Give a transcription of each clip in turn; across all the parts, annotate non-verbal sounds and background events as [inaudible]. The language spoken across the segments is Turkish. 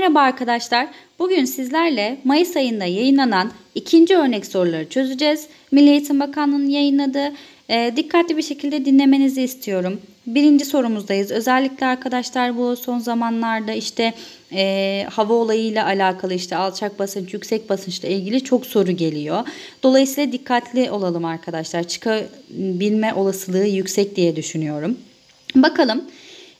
Merhaba arkadaşlar. Bugün sizlerle Mayıs ayında yayınlanan ikinci örnek soruları çözeceğiz. Milli Eğitim Bakanlığı'nın yayınladığı. E, dikkatli bir şekilde dinlemenizi istiyorum. Birinci sorumuzdayız. Özellikle arkadaşlar bu son zamanlarda işte e, hava olayıyla alakalı işte alçak basınç, yüksek basınçla ilgili çok soru geliyor. Dolayısıyla dikkatli olalım arkadaşlar. Çıkabilme olasılığı yüksek diye düşünüyorum. Bakalım.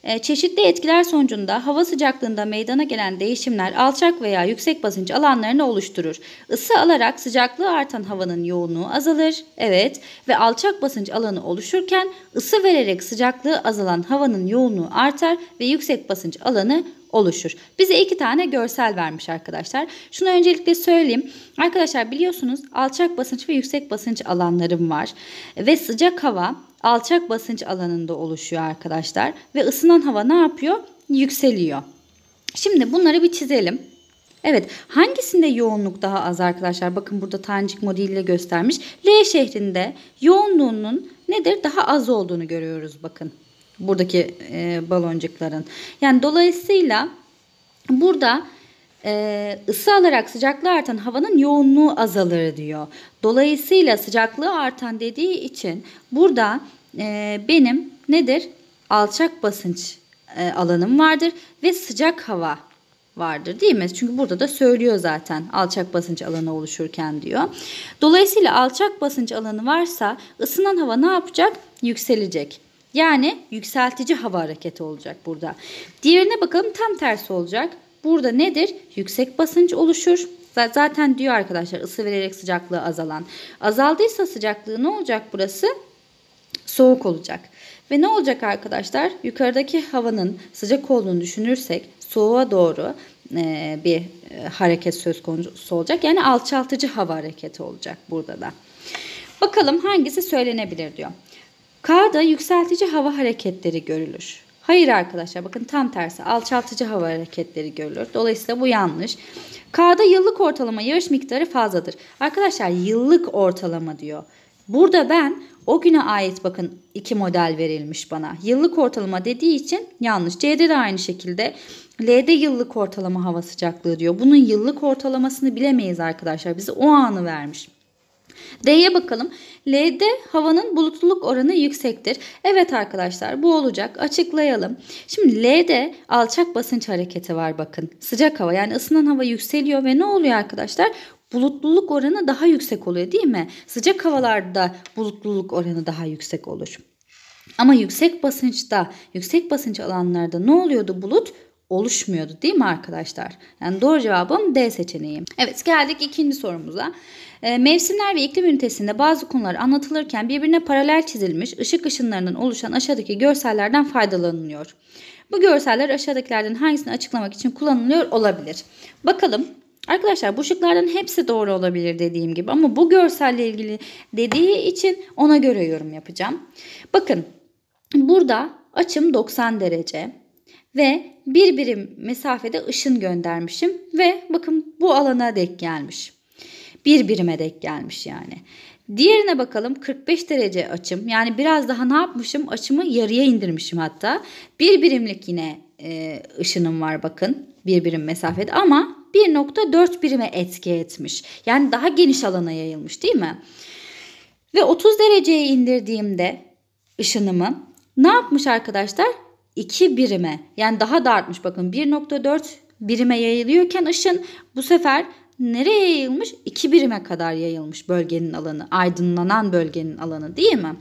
Ee, çeşitli etkiler sonucunda hava sıcaklığında meydana gelen değişimler alçak veya yüksek basınç alanlarını oluşturur. Isı alarak sıcaklığı artan havanın yoğunluğu azalır. Evet ve alçak basınç alanı oluşurken ısı vererek sıcaklığı azalan havanın yoğunluğu artar ve yüksek basınç alanı oluşur. Bize iki tane görsel vermiş arkadaşlar. Şunu öncelikle söyleyeyim. Arkadaşlar biliyorsunuz alçak basınç ve yüksek basınç alanlarım var. Ve sıcak hava alçak basınç alanında oluşuyor arkadaşlar. Ve ısınan hava ne yapıyor? Yükseliyor. Şimdi bunları bir çizelim. Evet hangisinde yoğunluk daha az arkadaşlar? Bakın burada tanecik modeliyle göstermiş. L şehrinde yoğunluğunun nedir? Daha az olduğunu görüyoruz bakın. Buradaki e, baloncukların. Yani dolayısıyla burada e, ısı alarak sıcaklığı artan havanın yoğunluğu azalır diyor. Dolayısıyla sıcaklığı artan dediği için burada e, benim nedir? Alçak basınç e, alanım vardır ve sıcak hava vardır değil mi? Çünkü burada da söylüyor zaten alçak basınç alanı oluşurken diyor. Dolayısıyla alçak basınç alanı varsa ısınan hava ne yapacak? Yükselecek. Yani yükseltici hava hareketi olacak burada. Diğerine bakalım tam tersi olacak. Burada nedir? Yüksek basınç oluşur. Zaten diyor arkadaşlar ısı vererek sıcaklığı azalan. Azaldıysa sıcaklığı ne olacak burası? Soğuk olacak. Ve ne olacak arkadaşlar? Yukarıdaki havanın sıcak olduğunu düşünürsek soğuğa doğru e, bir e, hareket söz konusu olacak. Yani alçaltıcı hava hareketi olacak burada da. Bakalım hangisi söylenebilir diyor. K'da yükseltici hava hareketleri görülür. Hayır arkadaşlar bakın tam tersi alçaltıcı hava hareketleri görülür. Dolayısıyla bu yanlış. K'da yıllık ortalama yağış miktarı fazladır. Arkadaşlar yıllık ortalama diyor. Burada ben o güne ait bakın iki model verilmiş bana. Yıllık ortalama dediği için yanlış. C'de de aynı şekilde. L'de yıllık ortalama hava sıcaklığı diyor. Bunun yıllık ortalamasını bilemeyiz arkadaşlar. Bize o anı vermiş. D'ye bakalım. L'de havanın bulutluluk oranı yüksektir. Evet arkadaşlar bu olacak. Açıklayalım. Şimdi L'de alçak basınç hareketi var bakın. Sıcak hava yani ısınan hava yükseliyor ve ne oluyor arkadaşlar? Bulutluluk oranı daha yüksek oluyor değil mi? Sıcak havalarda bulutluluk oranı daha yüksek olur. Ama yüksek basınçta, yüksek basınç alanlarda ne oluyordu bulut? oluşmuyordu değil mi arkadaşlar? Yani doğru cevabım D seçeneği. Evet geldik ikinci sorumuza. E, mevsimler ve iklim ünitesinde bazı konular anlatılırken birbirine paralel çizilmiş ışık ışınlarından oluşan aşağıdaki görsellerden faydalanılıyor. Bu görseller aşağıdakilerden hangisini açıklamak için kullanılıyor olabilir. Bakalım Arkadaşlar bu şıklardan hepsi doğru olabilir dediğim gibi ama bu görselle ilgili dediği için ona göre yorum yapacağım. Bakın burada açım 90 derece ve bir birim mesafede ışın göndermişim ve bakın bu alana denk gelmiş. Bir birime dek gelmiş yani. Diğerine bakalım 45 derece açım yani biraz daha ne yapmışım açımı yarıya indirmişim hatta. Bir birimlik yine e, ışınım var bakın bir birim mesafede ama 1.4 birime etki etmiş. Yani daha geniş alana yayılmış değil mi? Ve 30 dereceye indirdiğimde ışınımı ne yapmış arkadaşlar? 2 birime yani daha da bakın 1.4 birime yayılıyorken ışın bu sefer nereye yayılmış? İki birime kadar yayılmış bölgenin alanı, aydınlanan bölgenin alanı değil mi?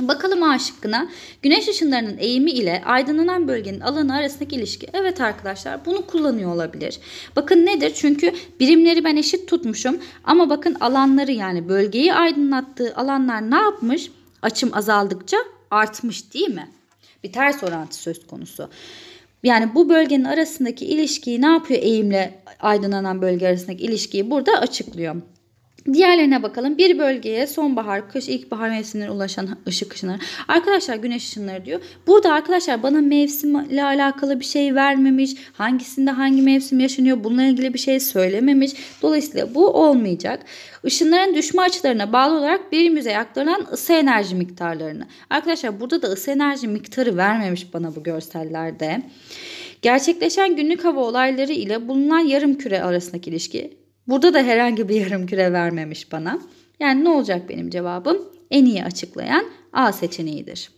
Bakalım A şıkkına. Güneş ışınlarının eğimi ile aydınlanan bölgenin alanı arasındaki ilişki. Evet arkadaşlar bunu kullanıyor olabilir. Bakın nedir? Çünkü birimleri ben eşit tutmuşum. Ama bakın alanları yani bölgeyi aydınlattığı alanlar ne yapmış? Açım azaldıkça artmış değil mi? Bir ters orantı söz konusu. Yani bu bölgenin arasındaki ilişkiyi ne yapıyor eğimle aydınlanan bölge arasındaki ilişkiyi burada açıklıyor. Diğerlerine bakalım. Bir bölgeye sonbahar, kış, ilkbahar mevsimlerine ulaşan ışık ışınları. Arkadaşlar güneş ışınları diyor. Burada arkadaşlar bana mevsimle alakalı bir şey vermemiş. Hangisinde hangi mevsim yaşanıyor bununla ilgili bir şey söylememiş. Dolayısıyla bu olmayacak. Işınların düşme açılarına bağlı olarak bir yüzeye aktarılan ısı enerji miktarlarını. Arkadaşlar burada da ısı enerji miktarı vermemiş bana bu görsellerde. Gerçekleşen günlük hava olayları ile bulunan yarım küre arasındaki ilişki Burada da herhangi bir yarım küre vermemiş bana. Yani ne olacak benim cevabım? En iyi açıklayan A seçeneğidir.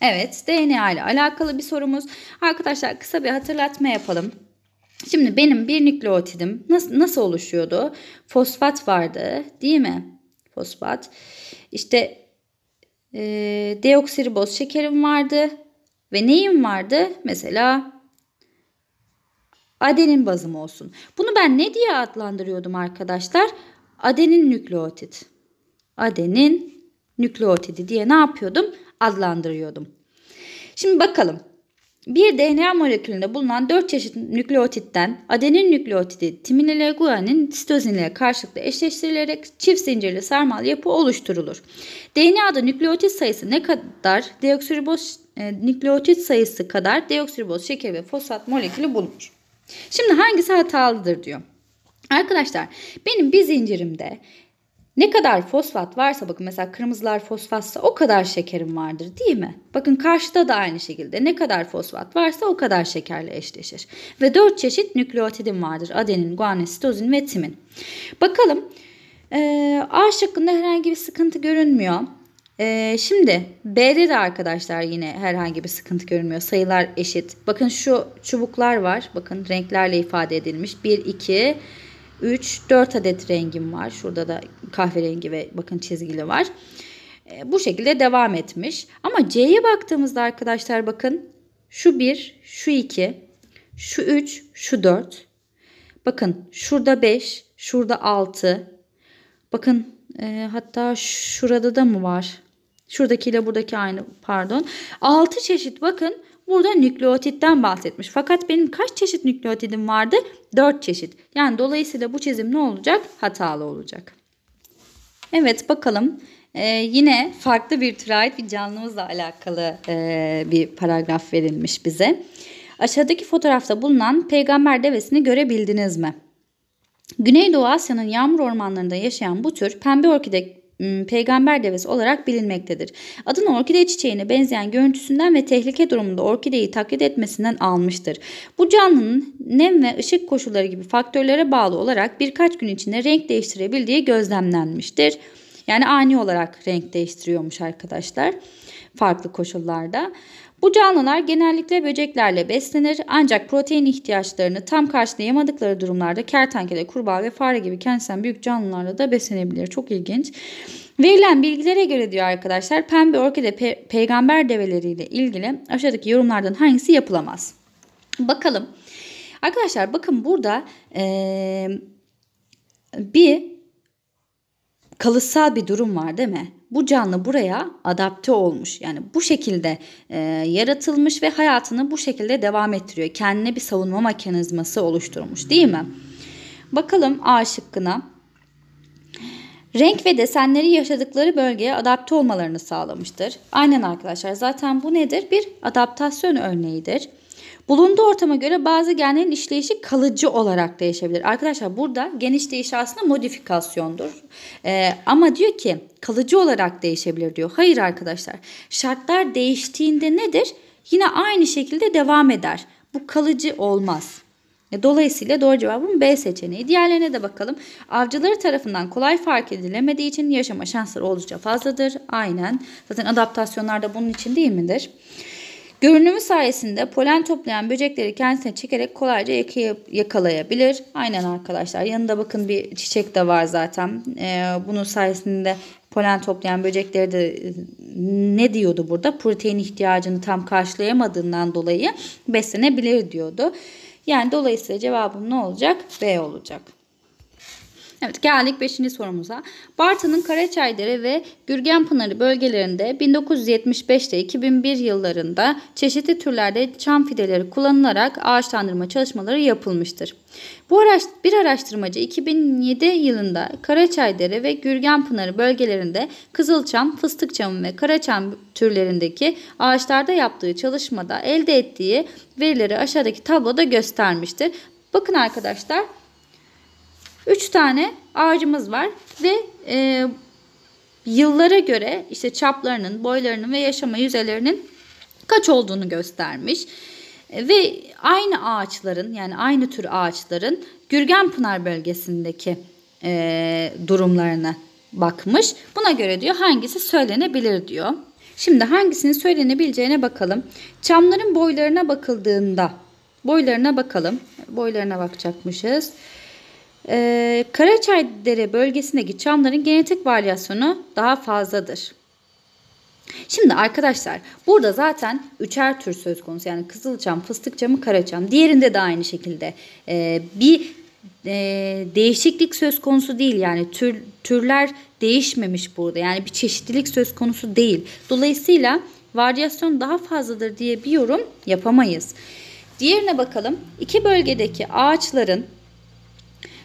Evet DNA ile alakalı bir sorumuz. Arkadaşlar kısa bir hatırlatma yapalım. Şimdi benim bir nükleotidim nasıl, nasıl oluşuyordu? Fosfat vardı değil mi? Fosfat. İşte e, deoksiriboz şekerim vardı. Ve neyim vardı? Mesela adenin bazım olsun. Bunu ben ne diye adlandırıyordum arkadaşlar? Adenin nükleotit. Adenin nükleotidi diye ne yapıyordum? Adlandırıyordum. Şimdi bakalım. Bir DNA molekülünde bulunan 4 çeşit nükleotitten adenin nükleotidi timinile guanin sitozinle karşılıklı eşleştirilerek çift zincirli sarmal yapı oluşturulur. DNA'da nükleotit sayısı ne kadar deoksiriboz e, nükleotit sayısı kadar deoksiriboz şeker ve fosfat molekülü bulunur. Şimdi hangisi hatalıdır diyor. Arkadaşlar benim bir zincirimde ne kadar fosfat varsa bakın mesela kırmızılar fosfatsa o kadar şekerim vardır değil mi? Bakın karşıda da aynı şekilde ne kadar fosfat varsa o kadar şekerle eşleşir. Ve 4 çeşit nükleotidim vardır. Adenin, guanin, sitozin ve timin. Bakalım ee, A şıkkında herhangi bir sıkıntı görünmüyor. Ee, şimdi B'de de arkadaşlar yine herhangi bir sıkıntı görünmüyor. Sayılar eşit. Bakın şu çubuklar var. Bakın renklerle ifade edilmiş. 1, 2, 3, 4 adet rengim var. Şurada da kahverengi ve bakın çizgili var. Ee, bu şekilde devam etmiş. Ama C'ye baktığımızda arkadaşlar bakın şu 1, şu 2, şu 3, şu 4. Bakın şurada 5, şurada 6. Bakın e, hatta şurada da mı var? Şuradakiyle buradaki aynı pardon. 6 çeşit bakın burada nükleotitten bahsetmiş. Fakat benim kaç çeşit nükleotidim vardı? 4 çeşit. Yani dolayısıyla bu çizim ne olacak? Hatalı olacak. Evet bakalım. Ee, yine farklı bir türe ait bir canlımızla alakalı e, bir paragraf verilmiş bize. Aşağıdaki fotoğrafta bulunan peygamber devesini görebildiniz mi? Güneydoğu Asya'nın yağmur ormanlarında yaşayan bu tür pembe orkide Hmm, peygamber devesi olarak bilinmektedir. Adını orkide çiçeğine benzeyen görüntüsünden ve tehlike durumunda orkideyi taklit etmesinden almıştır. Bu canlının nem ve ışık koşulları gibi faktörlere bağlı olarak birkaç gün içinde renk değiştirebildiği gözlemlenmiştir. Yani ani olarak renk değiştiriyormuş arkadaşlar farklı koşullarda. Bu canlılar genellikle böceklerle beslenir ancak protein ihtiyaçlarını tam karşılayamadıkları durumlarda kertenkele, kurbağa ve fare gibi kendisinden büyük canlılarla da beslenebilir. Çok ilginç. Verilen bilgilere göre diyor arkadaşlar pembe orkide pe peygamber develeriyle ilgili aşağıdaki yorumlardan hangisi yapılamaz? Bakalım. Arkadaşlar bakın burada ee, bir kalıtsal bir durum var değil mi? bu canlı buraya adapte olmuş. Yani bu şekilde e, yaratılmış ve hayatını bu şekilde devam ettiriyor. Kendine bir savunma mekanizması oluşturmuş değil mi? Bakalım A şıkkına. Renk ve desenleri yaşadıkları bölgeye adapte olmalarını sağlamıştır. Aynen arkadaşlar zaten bu nedir? Bir adaptasyon örneğidir. Bulunduğu ortama göre bazı genlerin işleyişi kalıcı olarak değişebilir. Arkadaşlar burada geniş değiş aslında modifikasyondur. Ee, ama diyor ki kalıcı olarak değişebilir diyor. Hayır arkadaşlar şartlar değiştiğinde nedir? Yine aynı şekilde devam eder. Bu kalıcı olmaz. E, dolayısıyla doğru cevabım B seçeneği. Diğerlerine de bakalım. Avcıları tarafından kolay fark edilemediği için yaşama şansları oldukça fazladır. Aynen. Zaten adaptasyonlarda bunun için değil midir? Görünümü sayesinde polen toplayan böcekleri kendisine çekerek kolayca yakalayabilir. Aynen arkadaşlar. Yanında bakın bir çiçek de var zaten. Ee, bunun sayesinde polen toplayan böcekleri de e, ne diyordu burada? Protein ihtiyacını tam karşılayamadığından dolayı beslenebilir diyordu. Yani dolayısıyla cevabım ne olacak? B olacak. Evet geldik 5. sorumuza. Bartın'ın Karaçaydere ve Gürgenpınarı bölgelerinde 1975 ile 2001 yıllarında çeşitli türlerde çam fideleri kullanılarak ağaçlandırma çalışmaları yapılmıştır. Bu araş bir araştırmacı 2007 yılında Karaçaydere ve Gürgenpınarı bölgelerinde kızılçam, fıstıkçam ve karaçam türlerindeki ağaçlarda yaptığı çalışmada elde ettiği verileri aşağıdaki tabloda göstermiştir. Bakın arkadaşlar 3 tane ağacımız var ve e, yıllara göre işte çaplarının, boylarının ve yaşama yüzelerinin kaç olduğunu göstermiş. E, ve aynı ağaçların yani aynı tür ağaçların Gürgenpınar bölgesindeki e, durumlarına bakmış. Buna göre diyor hangisi söylenebilir diyor. Şimdi hangisinin söylenebileceğine bakalım. Çamların boylarına bakıldığında boylarına bakalım. Boylarına bakacakmışız. Ee, Karaçaydere bölgesindeki çamların genetik varyasyonu daha fazladır. Şimdi arkadaşlar burada zaten üçer tür söz konusu. Yani kızılçam, fıstık camı, karaçam. Diğerinde de aynı şekilde ee, bir e, değişiklik söz konusu değil. Yani tür, türler değişmemiş burada. Yani bir çeşitlilik söz konusu değil. Dolayısıyla varyasyon daha fazladır diye bir yorum yapamayız. Diğerine bakalım. İki bölgedeki ağaçların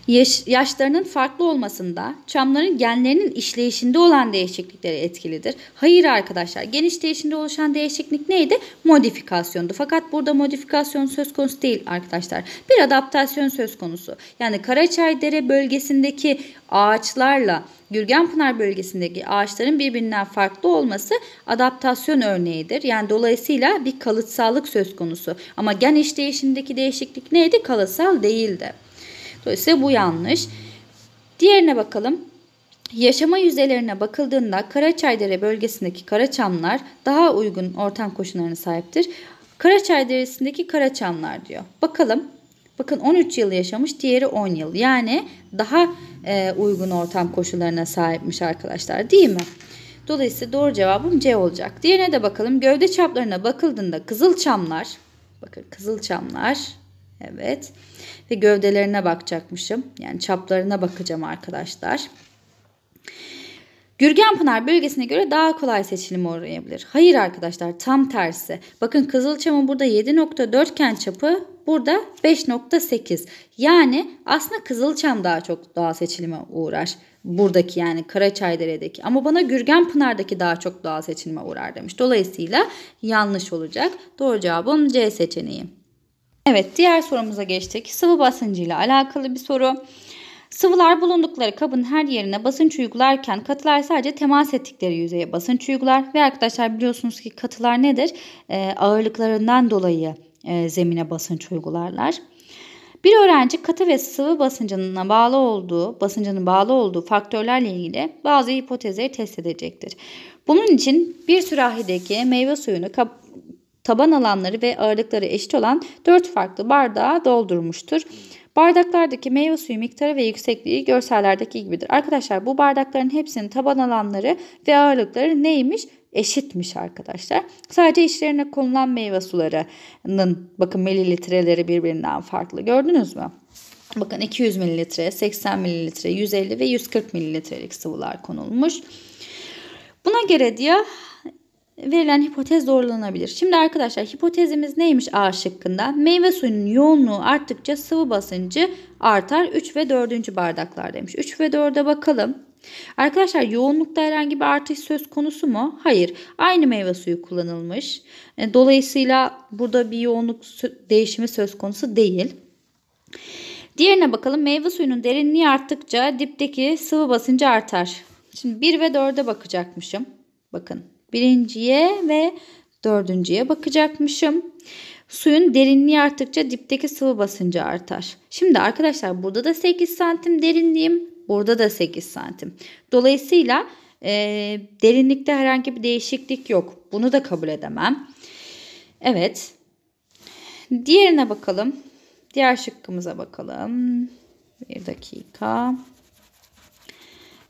yaş, yaşlarının farklı olmasında, çamların genlerinin işleyişinde olan değişiklikleri etkilidir. Hayır arkadaşlar, geniş değişimde oluşan değişiklik neydi? Modifikasyondu. Fakat burada modifikasyon söz konusu değil arkadaşlar. Bir adaptasyon söz konusu. Yani Karaçaydere bölgesindeki ağaçlarla Gürgenpınar bölgesindeki ağaçların birbirinden farklı olması adaptasyon örneğidir. Yani dolayısıyla bir kalıtsallık söz konusu. Ama gen işleyişindeki değişiklik neydi? Kalıtsal değildi. Dolayısıyla bu yanlış. Diğerine bakalım. Yaşama yüzeylerine bakıldığında Karaçaydere bölgesindeki karaçamlar daha uygun ortam koşullarına sahiptir. Karaçay deresindeki karaçamlar diyor. Bakalım. Bakın 13 yıl yaşamış, diğeri 10 yıl. Yani daha e, uygun ortam koşullarına sahipmiş arkadaşlar, değil mi? Dolayısıyla doğru cevabım C olacak. Diğerine de bakalım. Gövde çaplarına bakıldığında kızılçamlar, bakın kızılçamlar Evet. Ve gövdelerine bakacakmışım. Yani çaplarına bakacağım arkadaşlar. Gürgenpınar bölgesine göre daha kolay seçilime uğrayabilir. Hayır arkadaşlar tam tersi. Bakın Kızılçam'ın burada 7.4 iken çapı burada 5.8. Yani aslında Kızılçam daha çok daha seçilime uğrar. Buradaki yani Karaçaydere'deki ama bana Gürgenpınar'daki daha çok daha seçilime uğrar demiş. Dolayısıyla yanlış olacak. Doğru cevabım C seçeneği. Evet diğer sorumuza geçtik. Sıvı basıncı ile alakalı bir soru. Sıvılar bulundukları kabın her yerine basınç uygularken katılar sadece temas ettikleri yüzeye basınç uygular. Ve arkadaşlar biliyorsunuz ki katılar nedir? E, ağırlıklarından dolayı e, zemine basınç uygularlar. Bir öğrenci katı ve sıvı basıncının bağlı olduğu, basıncının bağlı olduğu faktörlerle ilgili bazı hipotezleri test edecektir. Bunun için bir sürahideki meyve suyunu taban alanları ve ağırlıkları eşit olan 4 farklı bardağa doldurmuştur. Bardaklardaki meyve suyu miktarı ve yüksekliği görsellerdeki gibidir. Arkadaşlar bu bardakların hepsinin taban alanları ve ağırlıkları neymiş? Eşitmiş arkadaşlar. Sadece içlerine konulan meyve sularının bakın mililitreleri birbirinden farklı. Gördünüz mü? Bakın 200 mililitre, 80 mililitre, 150 ve 140 mililitrelik sıvılar konulmuş. Buna göre diyor verilen hipotez doğrulanabilir. Şimdi arkadaşlar hipotezimiz neymiş A şıkkında? Meyve suyunun yoğunluğu arttıkça sıvı basıncı artar 3 ve 4. demiş. 3 ve 4'e bakalım. Arkadaşlar yoğunlukta herhangi bir artış söz konusu mu? Hayır. Aynı meyve suyu kullanılmış. E, dolayısıyla burada bir yoğunluk değişimi söz konusu değil. Diğerine bakalım. Meyve suyunun derinliği arttıkça dipteki sıvı basıncı artar. Şimdi 1 ve 4'e bakacakmışım. Bakın birinciye ve dördüncüye bakacakmışım. Suyun derinliği arttıkça dipteki sıvı basıncı artar. Şimdi arkadaşlar burada da 8 santim derinliğim. Burada da 8 santim. Dolayısıyla e, derinlikte herhangi bir değişiklik yok. Bunu da kabul edemem. Evet. Diğerine bakalım. Diğer şıkkımıza bakalım. Bir dakika.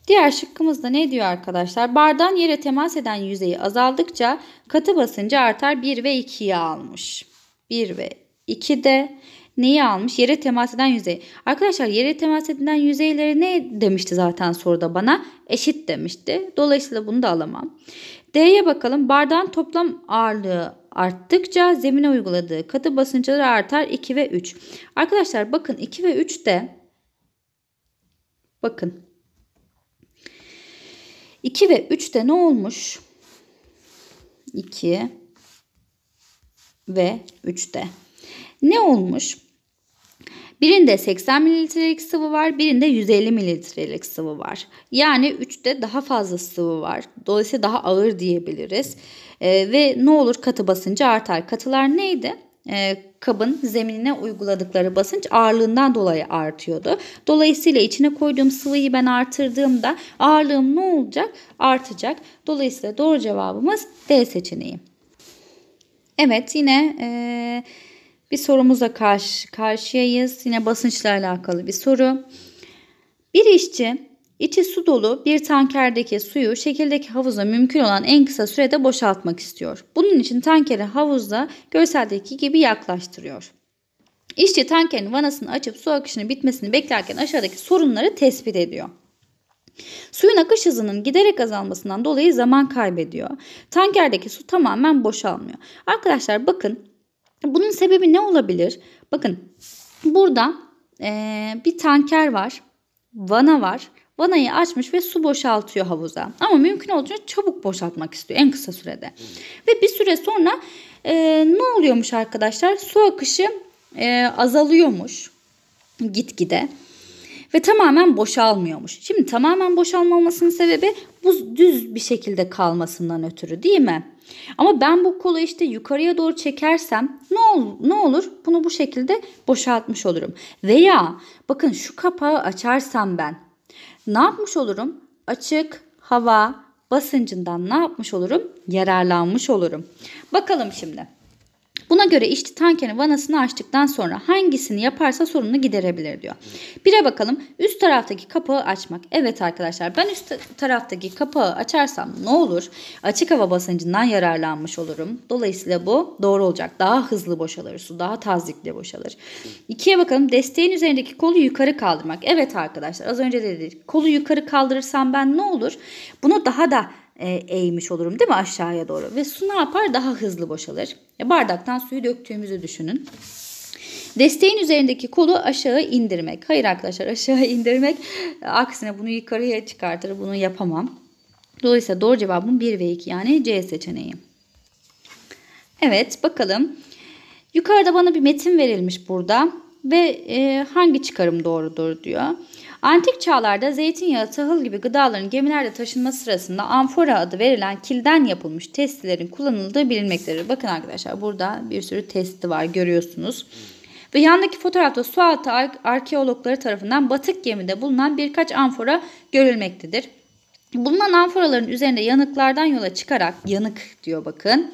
Diğer şıkkımızda ne diyor arkadaşlar? Bardan yere temas eden yüzeyi azaldıkça katı basıncı artar 1 ve 2'yi almış. 1 ve 2 de neyi almış? Yere temas eden yüzey. Arkadaşlar yere temas eden yüzeyleri ne demişti zaten soruda bana? Eşit demişti. Dolayısıyla bunu da alamam. D'ye bakalım. Bardağın toplam ağırlığı arttıkça zemine uyguladığı katı basınçları artar 2 ve 3. Arkadaşlar bakın 2 ve 3 de bakın 2 ve 3'te ne olmuş? 2 ve 3'te. Ne olmuş? Birinde 80 mililitrelik sıvı var, birinde 150 mililitrelik sıvı var. Yani 3'te daha fazla sıvı var. Dolayısıyla daha ağır diyebiliriz. E, ve ne olur katı basıncı artar. Katılar neydi? E, kabın zeminine uyguladıkları basınç ağırlığından dolayı artıyordu. Dolayısıyla içine koyduğum sıvıyı ben artırdığımda ağırlığım ne olacak? Artacak. Dolayısıyla doğru cevabımız D seçeneği. Evet yine e, bir sorumuza karşı karşıyayız. Yine basınçla alakalı bir soru. Bir işçi İçi su dolu bir tankerdeki suyu şekildeki havuza mümkün olan en kısa sürede boşaltmak istiyor. Bunun için tankeri havuzda görseldeki gibi yaklaştırıyor. İşçi tankerin vanasını açıp su akışının bitmesini beklerken aşağıdaki sorunları tespit ediyor. Suyun akış hızının giderek azalmasından dolayı zaman kaybediyor. Tankerdeki su tamamen boşalmıyor. Arkadaşlar bakın bunun sebebi ne olabilir? Bakın burada ee, bir tanker var, vana var vanayı açmış ve su boşaltıyor havuza. Ama mümkün olduğunca çabuk boşaltmak istiyor en kısa sürede. Ve bir süre sonra e, ne oluyormuş arkadaşlar? Su akışı e, azalıyormuş gitgide ve tamamen boşalmıyormuş. Şimdi tamamen boşalmamasının sebebi bu düz bir şekilde kalmasından ötürü değil mi? Ama ben bu kolu işte yukarıya doğru çekersem ne, ol, ne olur? Bunu bu şekilde boşaltmış olurum. Veya bakın şu kapağı açarsam ben ne yapmış olurum? Açık hava basıncından ne yapmış olurum? Yararlanmış olurum. Bakalım şimdi. Buna göre içti tankerin vanasını açtıktan sonra hangisini yaparsa sorununu giderebilir diyor. Bire bakalım. Üst taraftaki kapağı açmak. Evet arkadaşlar ben üst taraftaki kapağı açarsam ne olur? Açık hava basıncından yararlanmış olurum. Dolayısıyla bu doğru olacak. Daha hızlı boşalır su. Daha tazikle boşalır. İkiye bakalım. Desteğin üzerindeki kolu yukarı kaldırmak. Evet arkadaşlar az önce de dedik. Kolu yukarı kaldırırsam ben ne olur? Bunu daha da e, eğmiş olurum değil mi aşağıya doğru? Ve su ne yapar? Daha hızlı boşalır. E, bardaktan suyu döktüğümüzü düşünün. Desteğin üzerindeki kolu aşağı indirmek. Hayır arkadaşlar aşağı [laughs] indirmek e, aksine bunu yukarıya çıkartır. Bunu yapamam. Dolayısıyla doğru cevabım 1 ve 2 yani C seçeneği. Evet bakalım. Yukarıda bana bir metin verilmiş burada ve e, hangi çıkarım doğrudur diyor. Antik çağlarda zeytinyağı, tahıl gibi gıdaların gemilerde taşınması sırasında amfora adı verilen kilden yapılmış testilerin kullanıldığı bilinmektedir. Bakın arkadaşlar burada bir sürü testi var görüyorsunuz. Ve yandaki fotoğrafta sualtı ar arkeologları tarafından batık gemide bulunan birkaç amfora görülmektedir. Bulunan amforaların üzerinde yanıklardan yola çıkarak yanık diyor bakın.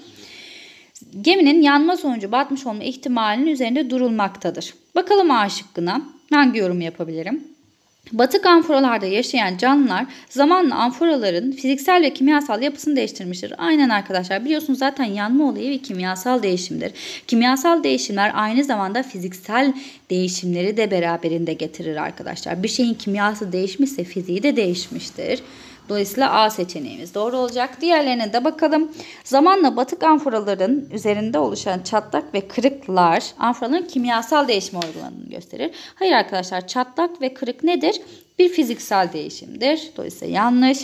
Geminin yanma sonucu batmış olma ihtimalinin üzerinde durulmaktadır. Bakalım A şıkkına hangi yorumu yapabilirim? Batık amforalarda yaşayan canlılar zamanla amforaların fiziksel ve kimyasal yapısını değiştirmiştir. Aynen arkadaşlar biliyorsunuz zaten yanma olayı bir kimyasal değişimdir. Kimyasal değişimler aynı zamanda fiziksel değişimleri de beraberinde getirir arkadaşlar. Bir şeyin kimyası değişmişse fiziği de değişmiştir. Dolayısıyla A seçeneğimiz doğru olacak. Diğerlerine de bakalım. Zamanla batık amforaların üzerinde oluşan çatlak ve kırıklar amforaların kimyasal değişim olduğunu gösterir. Hayır arkadaşlar çatlak ve kırık nedir? Bir fiziksel değişimdir. Dolayısıyla yanlış.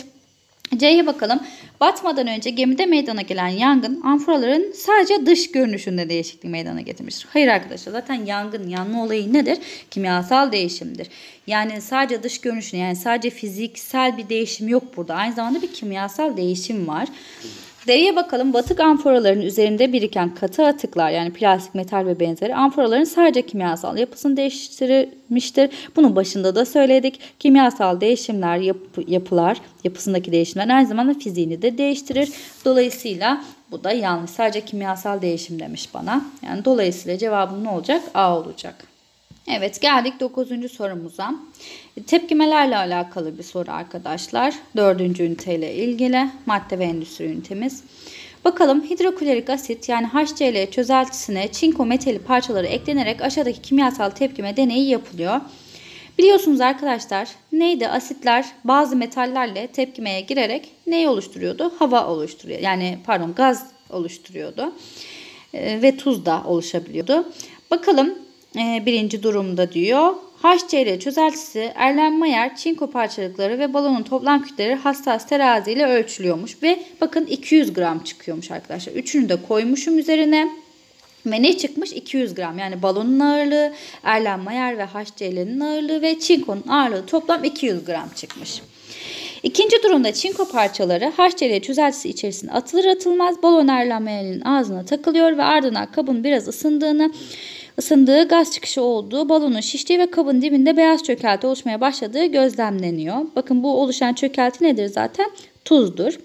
C'ye bakalım. Batmadan önce gemide meydana gelen yangın amforaların sadece dış görünüşünde değişiklik meydana getirmiştir. Hayır arkadaşlar zaten yangın yanma olayı nedir? Kimyasal değişimdir. Yani sadece dış görünüşünü yani sadece fiziksel bir değişim yok burada. Aynı zamanda bir kimyasal değişim var. Deriye bakalım batık amforaların üzerinde biriken katı atıklar yani plastik, metal ve benzeri amforaların sadece kimyasal yapısını değiştirmiştir. Bunun başında da söyledik. Kimyasal değişimler yapı, yapılar yapısındaki değişimler aynı zamanda fiziğini de değiştirir. Dolayısıyla bu da yanlış. Sadece kimyasal değişim demiş bana. Yani dolayısıyla cevabım ne olacak? A olacak. Evet geldik 9. sorumuza. E, tepkimelerle alakalı bir soru arkadaşlar. 4. üniteyle ilgili madde ve endüstri ünitemiz. Bakalım hidroklorik asit yani HCl çözeltisine çinko metali parçaları eklenerek aşağıdaki kimyasal tepkime deneyi yapılıyor. Biliyorsunuz arkadaşlar neydi asitler bazı metallerle tepkimeye girerek neyi oluşturuyordu? Hava oluşturuyor yani pardon gaz oluşturuyordu e, ve tuz da oluşabiliyordu. Bakalım ee, birinci durumda diyor. HCl çözeltisi Erlenmeyer çinko parçalıkları ve balonun toplam kütleleri hassas terazi ile ölçülüyormuş. Ve bakın 200 gram çıkıyormuş arkadaşlar. Üçünü de koymuşum üzerine. Ve ne çıkmış? 200 gram. Yani balonun ağırlığı, Erlenmeyer ve HCl'nin ağırlığı ve çinkonun ağırlığı toplam 200 gram çıkmış. İkinci durumda çinko parçaları HCl çözeltisi içerisine atılır atılmaz balon erlenmeyerinin ağzına takılıyor ve ardından kabın biraz ısındığını ısındığı, gaz çıkışı olduğu, balonun şiştiği ve kabın dibinde beyaz çökelti oluşmaya başladığı gözlemleniyor. Bakın bu oluşan çökelti nedir zaten? Tuzdur.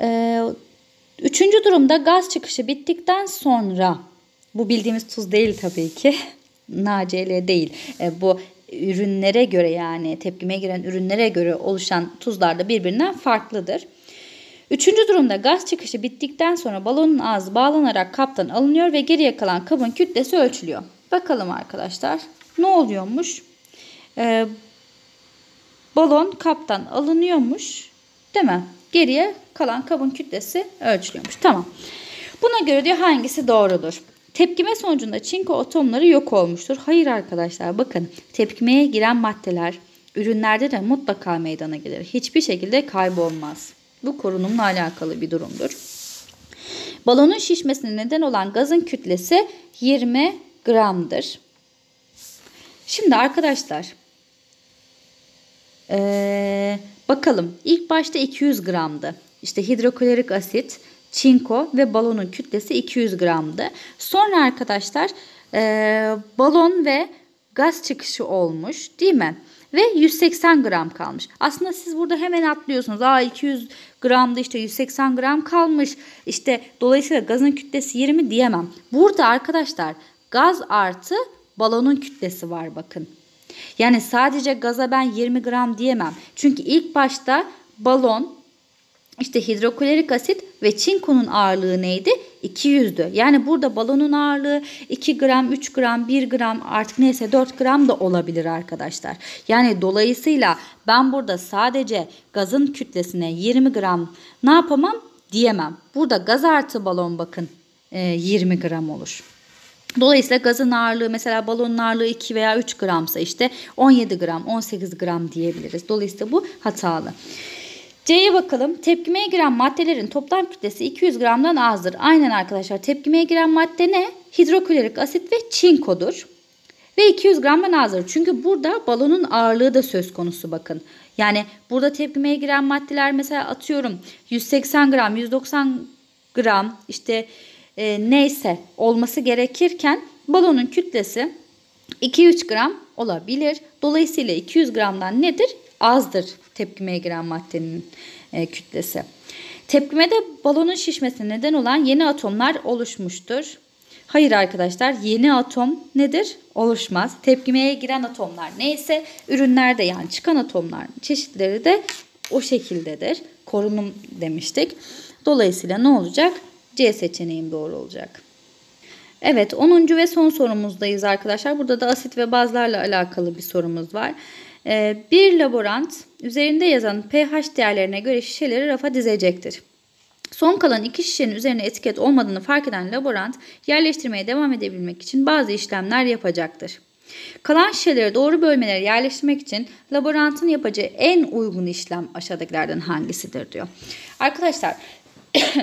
Ee, üçüncü durumda gaz çıkışı bittikten sonra bu bildiğimiz tuz değil tabii ki. [laughs] NaCl değil. E, bu ürünlere göre yani tepkime giren ürünlere göre oluşan tuzlar da birbirinden farklıdır. Üçüncü durumda gaz çıkışı bittikten sonra balonun ağzı bağlanarak kaptan alınıyor ve geriye kalan kabın kütlesi ölçülüyor. Bakalım arkadaşlar ne oluyormuş? Ee, balon kaptan alınıyormuş değil mi? Geriye kalan kabın kütlesi ölçülüyormuş. Tamam. Buna göre diyor hangisi doğrudur? Tepkime sonucunda çinko atomları yok olmuştur. Hayır arkadaşlar bakın tepkimeye giren maddeler ürünlerde de mutlaka meydana gelir. Hiçbir şekilde kaybolmaz. Bu korunumla alakalı bir durumdur. Balonun şişmesine neden olan gazın kütlesi 20 gramdır. Şimdi arkadaşlar ee, bakalım ilk başta 200 gramdı. İşte hidroklorik asit, çinko ve balonun kütlesi 200 gramdı. Sonra arkadaşlar e, balon ve gaz çıkışı olmuş değil mi? ve 180 gram kalmış. Aslında siz burada hemen atlıyorsunuz. Aa 200 gramda işte 180 gram kalmış. İşte dolayısıyla gazın kütlesi 20 diyemem. Burada arkadaşlar gaz artı balonun kütlesi var bakın. Yani sadece gaza ben 20 gram diyemem. Çünkü ilk başta balon işte hidroklorik asit ve çinkonun ağırlığı neydi? 200'dü. Yani burada balonun ağırlığı 2 gram, 3 gram, 1 gram artık neyse 4 gram da olabilir arkadaşlar. Yani dolayısıyla ben burada sadece gazın kütlesine 20 gram ne yapamam diyemem. Burada gaz artı balon bakın 20 e, gram olur. Dolayısıyla gazın ağırlığı mesela balonun ağırlığı 2 veya 3 gramsa işte 17 gram 18 gram diyebiliriz. Dolayısıyla bu hatalı. C'ye bakalım. Tepkimeye giren maddelerin toplam kütlesi 200 gramdan azdır. Aynen arkadaşlar. Tepkimeye giren madde ne? Hidroklorik asit ve çinkodur. Ve 200 gramdan azdır. Çünkü burada balonun ağırlığı da söz konusu bakın. Yani burada tepkimeye giren maddeler mesela atıyorum 180 gram, 190 gram işte e, neyse olması gerekirken balonun kütlesi 2-3 gram olabilir. Dolayısıyla 200 gramdan nedir? Azdır tepkimeye giren maddenin e, kütlesi. Tepkimede balonun şişmesine neden olan yeni atomlar oluşmuştur. Hayır arkadaşlar yeni atom nedir? Oluşmaz. Tepkimeye giren atomlar neyse ürünlerde yani çıkan atomlar çeşitleri de o şekildedir. Korunum demiştik. Dolayısıyla ne olacak? C seçeneğim doğru olacak. Evet 10. ve son sorumuzdayız arkadaşlar. Burada da asit ve bazlarla alakalı bir sorumuz var. Ee, bir laborant üzerinde yazan pH değerlerine göre şişeleri rafa dizecektir. Son kalan iki şişenin üzerine etiket olmadığını fark eden laborant yerleştirmeye devam edebilmek için bazı işlemler yapacaktır. Kalan şişeleri doğru bölmelere yerleştirmek için laborantın yapacağı en uygun işlem aşağıdakilerden hangisidir diyor. Arkadaşlar [coughs]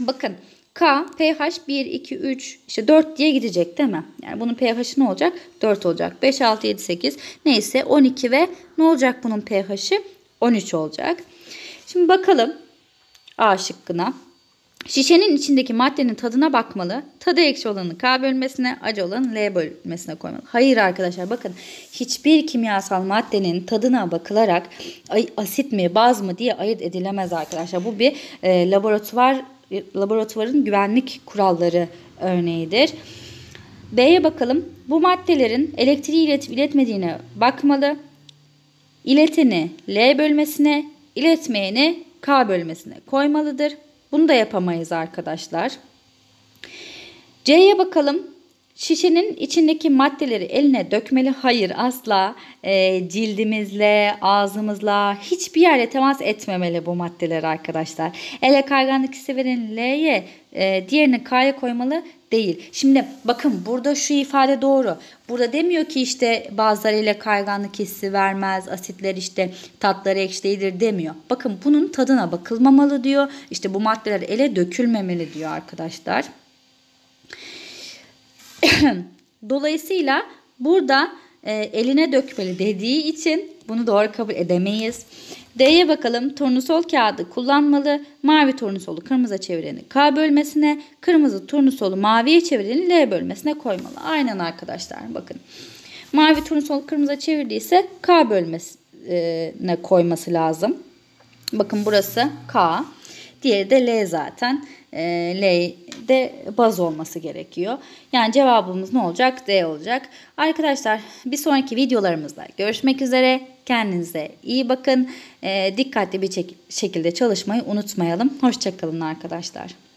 bakın K pH 1, 2, 3 işte 4 diye gidecek değil mi? Yani bunun PH'ı ne olacak? 4 olacak. 5, 6, 7, 8 neyse 12 ve ne olacak bunun pH'i? 13 olacak. Şimdi bakalım A şıkkına. Şişenin içindeki maddenin tadına bakmalı. Tadı ekşi olanı K bölmesine, acı olanı L bölmesine koymalı. Hayır arkadaşlar bakın hiçbir kimyasal maddenin tadına bakılarak ay, asit mi, baz mı diye ayırt edilemez arkadaşlar. Bu bir e, laboratuvar laboratuvarın güvenlik kuralları örneğidir. B'ye bakalım. Bu maddelerin elektriği iletip iletmediğine bakmalı. İleteni L bölmesine, iletmeyeni K bölmesine koymalıdır. Bunu da yapamayız arkadaşlar. C'ye bakalım. Şişenin içindeki maddeleri eline dökmeli. Hayır asla e, cildimizle, ağzımızla hiçbir yerle temas etmemeli bu maddeler arkadaşlar. Ele kayganlık hisseverin L'ye e, diğerini K'ya koymalı değil. Şimdi bakın burada şu ifade doğru. Burada demiyor ki işte ile kayganlık hissi vermez, asitler işte tatları ekşi değildir demiyor. Bakın bunun tadına bakılmamalı diyor. İşte bu maddeler ele dökülmemeli diyor arkadaşlar. [coughs] Dolayısıyla burada e, eline dökmeli dediği için bunu doğru kabul edemeyiz. D'ye bakalım. Turnusol kağıdı kullanmalı. Mavi turnusolu kırmızı çevireni K bölmesine, kırmızı turnusolu maviye çevireni L bölmesine koymalı. Aynen arkadaşlar bakın. Mavi turnusol kırmızı çevirdiyse K bölmesine koyması lazım. Bakın burası K. Diğeri de L zaten. E, L de baz olması gerekiyor. Yani cevabımız ne olacak? D olacak. Arkadaşlar bir sonraki videolarımızda görüşmek üzere. Kendinize iyi bakın. E, dikkatli bir şekilde çalışmayı unutmayalım. Hoşçakalın arkadaşlar.